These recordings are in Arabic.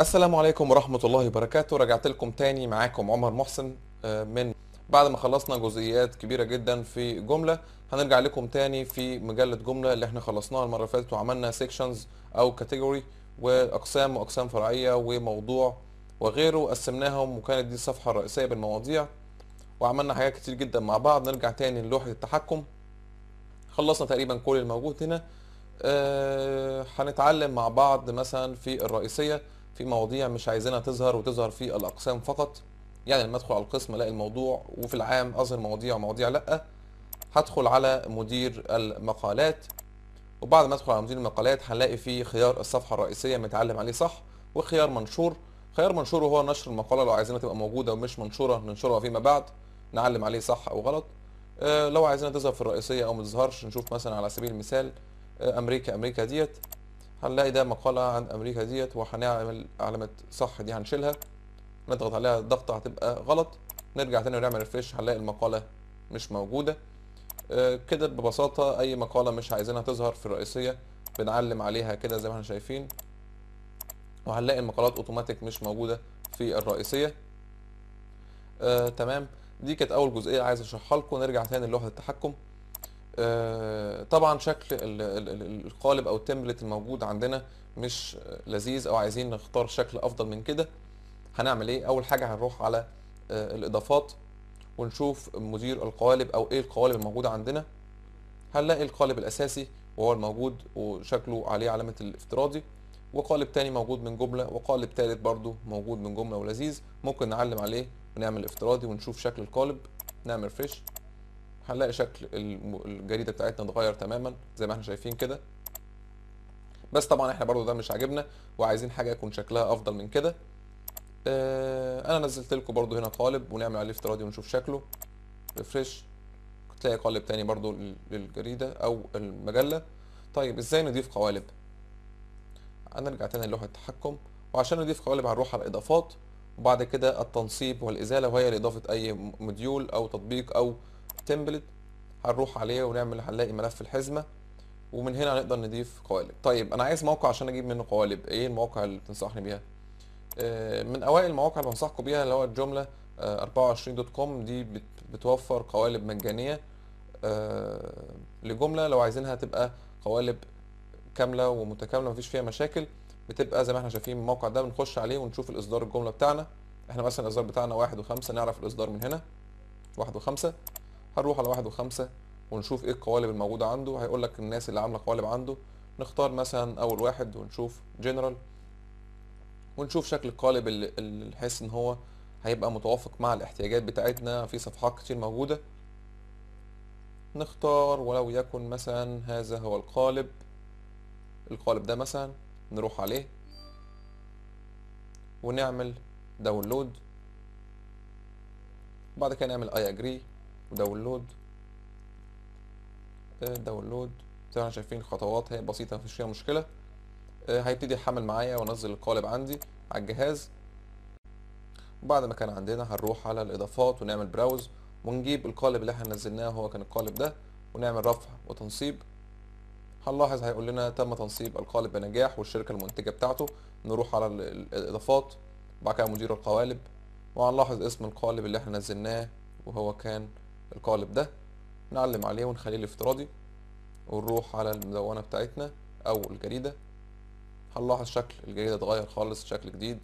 السلام عليكم ورحمة الله وبركاته رجعت لكم تاني معاكم عمر محسن آه، من بعد ما خلصنا جزئيات كبيرة جدا في جملة هنرجع لكم تاني في مجلة جملة اللي احنا خلصناها المرة اللي فاتت وعملنا سيكشنز او كاتيجوري واقسام واقسام فرعية وموضوع وغيره قسمناهم وكانت دي الصفحة الرئيسية بالمواضيع وعملنا حاجات كتير جدا مع بعض نرجع تاني للوحة التحكم خلصنا تقريبا كل الموجود هنا آه، هنتعلم أه مع بعض مثلا في الرئيسية في مواضيع مش عايزينها تظهر وتظهر في الاقسام فقط يعني لما ادخل على القسم الاقي الموضوع وفي العام اظهر مواضيع ومواضيع لا هدخل على مدير المقالات وبعد ما ادخل على مدير المقالات هنلاقي فيه خيار الصفحه الرئيسيه متعلم عليه صح وخيار منشور خيار منشور هو نشر المقاله لو عايزينها تبقى موجوده ومش منشوره ننشرها فيما بعد نعلم عليه صح او غلط آه، لو عايزينها تظهر في الرئيسيه او ما تظهرش نشوف مثلا على سبيل المثال آه، امريكا امريكا ديت هنلاقي ده مقالة عن أمريكا ديت وهنعمل علامة صح دي هنشيلها نضغط عليها ضغطة هتبقى غلط نرجع تاني ونعمل ريفرش هنلاقي المقالة مش موجودة آه، كده ببساطة أي مقالة مش عايزينها تظهر في الرئيسية بنعلم عليها كده زي ما احنا شايفين وهنلاقي المقالات اوتوماتيك مش موجودة في الرئيسية آه تمام دي كانت أول جزئية عايز أشرحها لكم نرجع تاني للوحة التحكم آه، طبعا شكل القالب او التمبلت الموجود عندنا مش لذيذ او عايزين نختار شكل افضل من كده هنعمل ايه اول حاجه هنروح على آه، الاضافات ونشوف مدير القوالب او ايه القوالب الموجوده عندنا هنلاقي القالب الاساسي وهو الموجود وشكله عليه علامه الافتراضي وقالب تاني موجود من جمله وقالب تالت برضو موجود من جمله ولذيذ ممكن نعلم عليه ونعمل افتراضي ونشوف شكل القالب نعمل فريش هنلاقي شكل الجريده بتاعتنا اتغير تماما زي ما احنا شايفين كده بس طبعا احنا برضو ده مش عاجبنا وعايزين حاجه يكون شكلها افضل من كده اه انا نزلت لكم برضو هنا قالب ونعمل عليه افتراضي ونشوف شكله ريفرش تلاقي قالب تاني برضو للجريده او المجله طيب ازاي نضيف قوالب هنرجع هنا لوحه التحكم وعشان نضيف قوالب هنروح على الاضافات وبعد كده التنصيب والازاله وهي لاضافه اي موديول او تطبيق او تمبلت هنروح عليه ونعمل هنلاقي ملف الحزمه ومن هنا هنقدر نضيف قوالب طيب انا عايز موقع عشان اجيب منه قوالب ايه المواقع اللي بتنصحني بيها آه، من اوائل المواقع اللي بنصحكم بيها اللي هو الجمله آه، دوت 24.com دي بتوفر قوالب مجانيه آه، لجمله لو عايزينها تبقى قوالب كامله ومتكامله مفيش فيها مشاكل بتبقى زي ما احنا شايفين الموقع ده بنخش عليه ونشوف الاصدار الجمله بتاعنا احنا مثلا الاصدار بتاعنا واحد وخمسة نعرف الاصدار من هنا واحد وخمسة هنروح على واحد وخمسة ونشوف ايه القوالب الموجودة عنده هيقول لك الناس اللي عاملة قوالب عنده نختار مثلا اول واحد ونشوف جنرال ونشوف شكل القالب اللي نحس ان هو هيبقى متوافق مع الاحتياجات بتاعتنا في صفحات كتير موجودة نختار ولو يكن مثلا هذا هو القالب القالب ده مثلا نروح عليه ونعمل داونلود بعد كده نعمل اي اجري وداونلود آه، داونلود زي ما احنا شايفين خطوات هي بسيطه مفيش فيها مشكله آه، هيبتدي يحمل معايا وانزل القالب عندي على الجهاز وبعد ما كان عندنا هنروح على الاضافات ونعمل براوز ونجيب القالب اللي احنا نزلناه هو كان القالب ده ونعمل رفع وتنصيب هنلاحظ هيقول لنا تم تنصيب القالب بنجاح والشركة المنتجة بتاعته نروح على الإضافات بعد كده مدير القوالب وهنلاحظ اسم القالب اللي احنا نزلناه وهو كان القالب ده نعلم عليه ونخليه الافتراضي ونروح على المدونة بتاعتنا أو الجريدة هنلاحظ شكل الجريدة اتغير خالص شكل جديد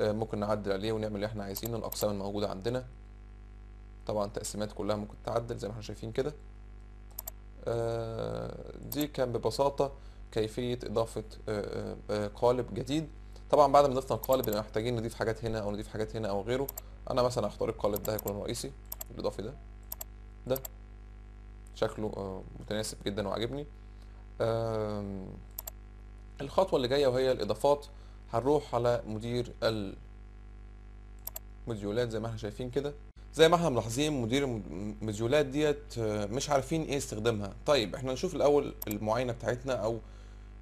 آه، ممكن نعدل عليه ونعمل اللي احنا عايزينه الأقسام الموجودة عندنا طبعا التقسيمات كلها ممكن تعدل زي ما احنا شايفين كده آه، دي كان ببساطة كيفية إضافة آه، قالب جديد طبعا بعد ما ضفنا القالب احنا محتاجين نضيف حاجات هنا أو نضيف حاجات هنا أو غيره أنا مثلا هختار القالب ده هيكون الرئيسي الإضافي ده ده شكله آه، متناسب جدا وعاجبني الخطوة اللي جاية وهي الإضافات هنروح على مدير المديولات زي ما احنا شايفين كده زي ما احنا ملاحظين مدير المديولات ديت آه، مش عارفين ايه استخدامها طيب احنا نشوف الأول المعاينة بتاعتنا أو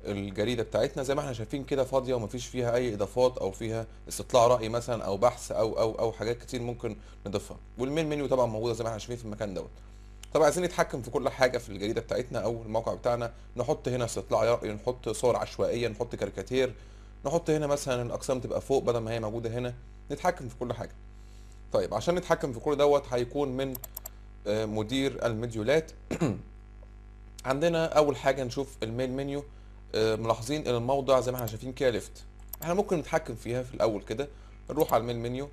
الجريده بتاعتنا زي ما احنا شايفين كده فاضيه ومفيش فيها اي اضافات او فيها استطلاع راي مثلا او بحث او او او حاجات كتير ممكن نضيفها والمين منيو طبعا موجوده زي ما احنا شايفين في المكان دوت طبعا عايزين نتحكم في كل حاجه في الجريده بتاعتنا او الموقع بتاعنا نحط هنا استطلاع راي نحط صور عشوائيه نحط كاريكاتير نحط هنا مثلا الاقسام تبقى فوق بدل ما هي موجوده هنا نتحكم في كل حاجه طيب عشان نتحكم في كل دوت هيكون من آه، مدير الميديولات عندنا اول حاجه نشوف المين منيو آه، ملاحظين ان الموضع زي ما احنا شايفين كده ليفت احنا ممكن نتحكم فيها في الاول كده نروح على المين منيو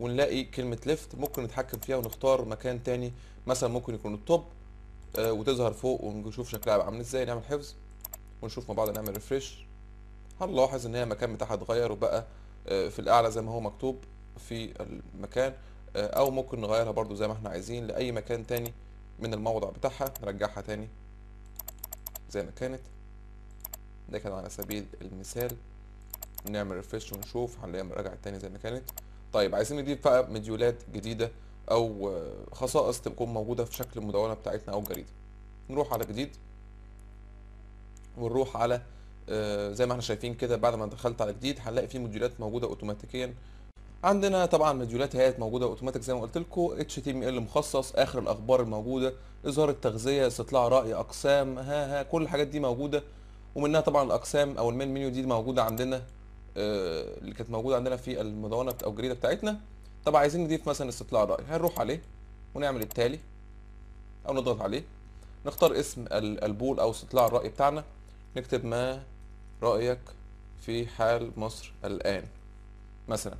ونلاقي كلمة ليفت ممكن نتحكم فيها ونختار مكان تاني مثلا ممكن يكون التوب آه، وتظهر فوق ونشوف شكلها عامل ازاي نعمل حفظ ونشوف مع بعض نعمل ريفريش هنلاحظ ان هي المكان بتاعها اتغير وبقى آه، في الاعلى زي ما هو مكتوب في المكان او ممكن نغيرها برضو زي ما احنا عايزين لاي مكان تاني من الموضع بتاعها نرجعها تاني زي ما كانت ده كان على سبيل المثال نعمل ريفرش ونشوف هنلاقيها مراجعة تاني زي ما كانت طيب عايزين نضيف بقى مديولات جديدة او خصائص تكون موجودة في شكل المدونة بتاعتنا او الجريدة نروح على جديد ونروح على آه، زي ما احنا شايفين كده بعد ما دخلت على جديد هنلاقي في مديولات موجودة اوتوماتيكيا عندنا طبعا مديولات هيئات موجوده اوتوماتيك زي ما قلت لكم اتش تي ام ال مخصص اخر الاخبار الموجوده اظهار التغذيه استطلاع راي اقسام ها ها كل الحاجات دي موجوده ومنها طبعا الاقسام او المين منيو دي موجوده عندنا آه، اللي كانت موجوده عندنا في المدونه او الجريده بتاعتنا طب عايزين نضيف مثلا استطلاع راي هنروح عليه ونعمل التالي او نضغط عليه نختار اسم البول او استطلاع الراي بتاعنا نكتب ما رايك في حال مصر الان مثلا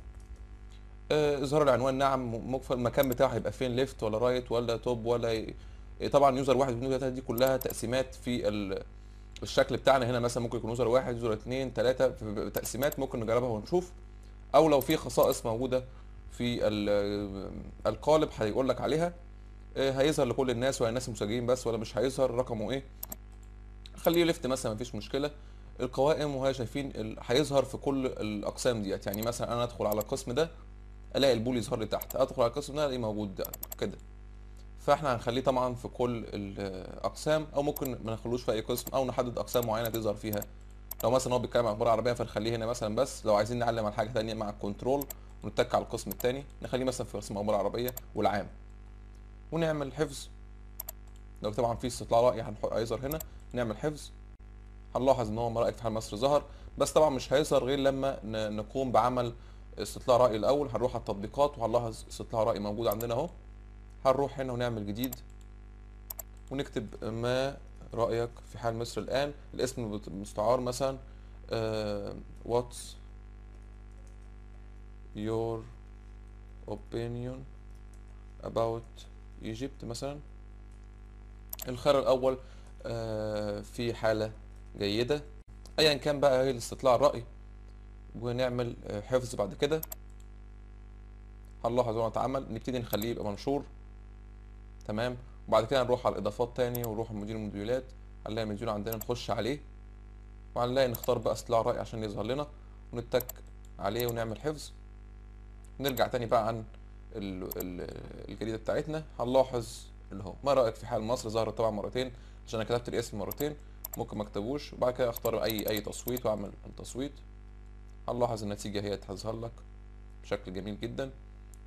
آه، اظهار العنوان نعم مكفل المكان بتاعه هيبقى فين ليفت ولا رايت ولا توب ولا إيه؟ طبعا يوزر واحد واثنين وثلاثه دي كلها تقسيمات في الشكل بتاعنا هنا مثلا ممكن يكون يوزر واحد يوزر اثنين ثلاثه تقسيمات ممكن نجربها ونشوف او لو في خصائص موجوده في القالب هيقول لك عليها آه، هيظهر لكل الناس ولا الناس المسجلين بس ولا مش هيظهر رقمه ايه خليه ليفت مثلا مفيش مشكله القوائم وهي شايفين هيظهر في كل الاقسام ديت يعني مثلا انا ادخل على القسم ده الاقي البول يظهر لي تحت ادخل على القسم ده الاقيه موجود كده فاحنا هنخليه طبعا في كل الاقسام او ممكن ما نخلوش في اي قسم او نحدد اقسام معينه تظهر فيها لو مثلا هو بيتكلم عن اخبار عربيه فنخليه هنا مثلا بس لو عايزين نعلم عن حاجه ثانيه مع الكنترول ونتك على القسم الثاني نخليه مثلا في قسم اخبار عربيه والعام ونعمل حفظ لو طبعا في استطلاع راي هيظهر هنا نعمل حفظ هنلاحظ ان هو رايك في حال مصر ظهر بس طبعا مش هيظهر غير لما نقوم بعمل استطلاع راي الاول هنروح على التطبيقات وهنلاحظ استطلاع راي موجود عندنا اهو هنروح هنا ونعمل جديد ونكتب ما رأيك في حال مصر الآن الاسم المستعار مثلا واتس آه، يور opinion about Egypt مثلا الخيار الأول آه، في حالة جيدة أيا كان بقى هي الاستطلاع الرأي ونعمل آه، حفظ بعد كده هنلاحظ هو اتعمل نبتدي نخليه يبقى منشور تمام وبعد كده هنروح على الاضافات تاني ونروح لمدير الموديولات هنلاقي مديول عندنا نخش عليه وهنلاقي نختار بقى استطلاع رأي عشان يظهر لنا ونتك عليه ونعمل حفظ نرجع تاني بقى عن الجريدة بتاعتنا هنلاحظ اللي هو ما رأيك في حال مصر ظهرت طبعا مرتين عشان انا كتبت الاسم مرتين ممكن ما اكتبوش وبعد كده اختار اي اي تصويت واعمل التصويت هنلاحظ النتيجة هي تظهر لك بشكل جميل جدا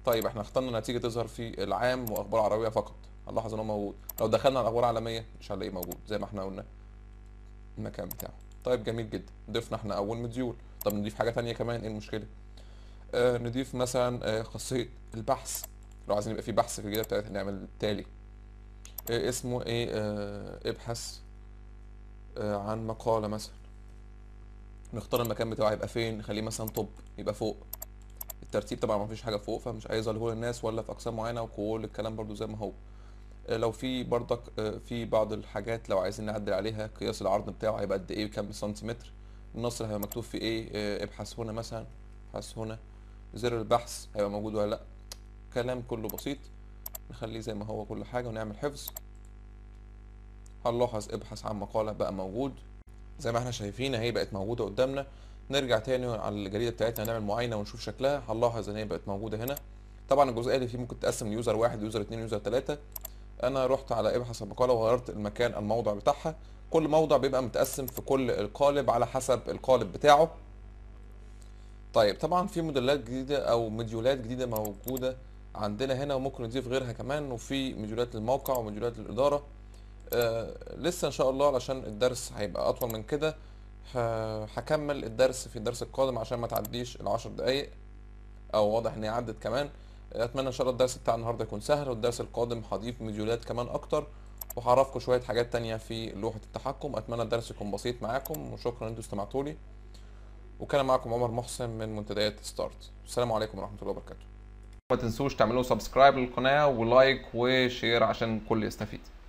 طيب احنا اخترنا نتيجة تظهر في العام واخبار عربية فقط هنلاحظ ان هو موجود لو دخلنا على اخبار عالميه مش هنلاقيه موجود زي ما احنا قلنا المكان بتاعه طيب جميل جدا ضفنا احنا اول مديول طب نضيف حاجه ثانيه كمان ايه المشكله آه نضيف مثلا آه خاصيه البحث لو عايزين يبقى في بحث في الجديده بتاعتنا نعمل التالي آه اسمه ايه آه ابحث آه عن مقاله مثلا نختار المكان بتاعه هيبقى فين نخليه مثلا طب يبقى فوق الترتيب طبعا ما فيش حاجه فوق فمش عايز اظهره للناس ولا في اقسام معينه وكل الكلام برده زي ما هو آه، لو في برضك آه، في بعض الحاجات لو عايزين نعدل عليها قياس العرض بتاعه هيبقى قد ايه كام سنتيمتر النصر هيبقى مكتوب في ايه آه، ابحث هنا مثلا ابحث هنا زر البحث هيبقى موجود ولا لا كلام كله بسيط نخليه زي ما هو كل حاجه ونعمل حفظ هنلاحظ ابحث عن مقاله بقى موجود زي ما احنا شايفين اهي بقت موجوده قدامنا نرجع تاني على الجريده بتاعتنا نعمل معاينه ونشوف شكلها هنلاحظ ان هي بقت موجوده هنا طبعا الجزئيه اللي فيه ممكن تقسم ليوزر واحد يوزر اتنين يوزر تلاته انا رحت على ابحث المقاله وغيرت المكان الموضع بتاعها كل موضع بيبقى متقسم في كل القالب على حسب القالب بتاعه طيب طبعا في موديلات جديده او مديولات جديده موجوده عندنا هنا وممكن نضيف غيرها كمان وفي مديولات للموقع ومديولات للاداره آه لسه ان شاء الله علشان الدرس هيبقى اطول من كده هكمل الدرس في الدرس القادم عشان ما تعديش العشر دقايق او واضح ان هي عدت كمان اتمنى ان شاء الله الدرس بتاع النهارده يكون سهل والدرس القادم هضيف مديولات كمان اكتر وهعرفكم شويه حاجات تانية في لوحه التحكم اتمنى الدرس يكون بسيط معاكم وشكرا ان انتوا استمعتوا لي وكان معاكم عمر محسن من منتديات ستارت السلام عليكم ورحمه الله وبركاته ما تنسوش تعملوا سبسكرايب للقناه ولايك وشير عشان الكل يستفيد